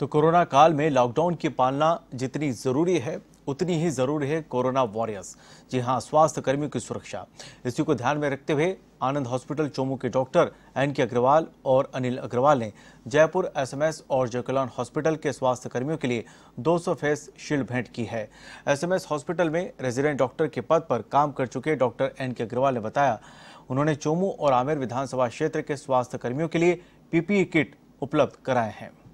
तो कोरोना काल में लॉकडाउन की पालना जितनी ज़रूरी है उतनी ही ज़रूरी है कोरोना वॉरियर्स जी हाँ स्वास्थ्य कर्मियों की सुरक्षा इसी को ध्यान में रखते हुए आनंद हॉस्पिटल चोमू के डॉक्टर एन के अग्रवाल और अनिल अग्रवाल ने जयपुर एसएमएस और जयकलॉन हॉस्पिटल के स्वास्थ्य कर्मियों के लिए 200 फेस शील्ड भेंट की है एसएमएस हॉस्पिटल में रेजिडेंट डॉक्टर के पद पर काम कर चुके डॉक्टर एन के अग्रवाल ने बताया उन्होंने चोमू और आमेर विधानसभा क्षेत्र के स्वास्थ्य कर्मियों के लिए पीपीई किट उपलब्ध कराए हैं